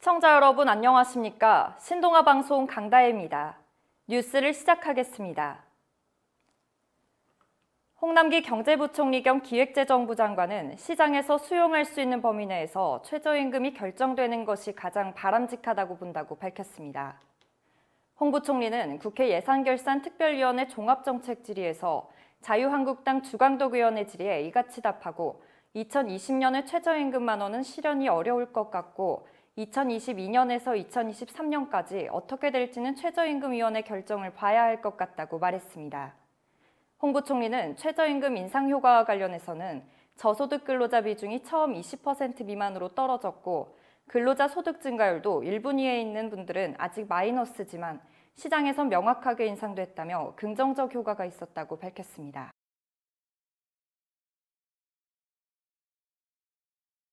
시청자 여러분 안녕하십니까? 신동아 방송 강다혜입니다. 뉴스를 시작하겠습니다. 홍남기 경제부총리 겸 기획재정부 장관은 시장에서 수용할 수 있는 범위 내에서 최저임금이 결정되는 것이 가장 바람직하다고 본다고 밝혔습니다. 홍 부총리는 국회 예산결산 특별위원회 종합정책 질의에서 자유한국당 주강덕 의원의 질의에 이같이 답하고 2020년의 최저임금 만원은 실현이 어려울 것 같고 2022년에서 2023년까지 어떻게 될지는 최저임금위원회 결정을 봐야 할 것 같다고 말했습니다. 홍구 총리는 최저임금 인상 효과와 관련해서는 저소득 근로자 비중이 처음 20% 미만으로 떨어졌고 근로자 소득 증가율도 1분위에 있는 분들은 아직 마이너스지만 시장에선 명확하게 인상됐다며 긍정적 효과가 있었다고 밝혔습니다.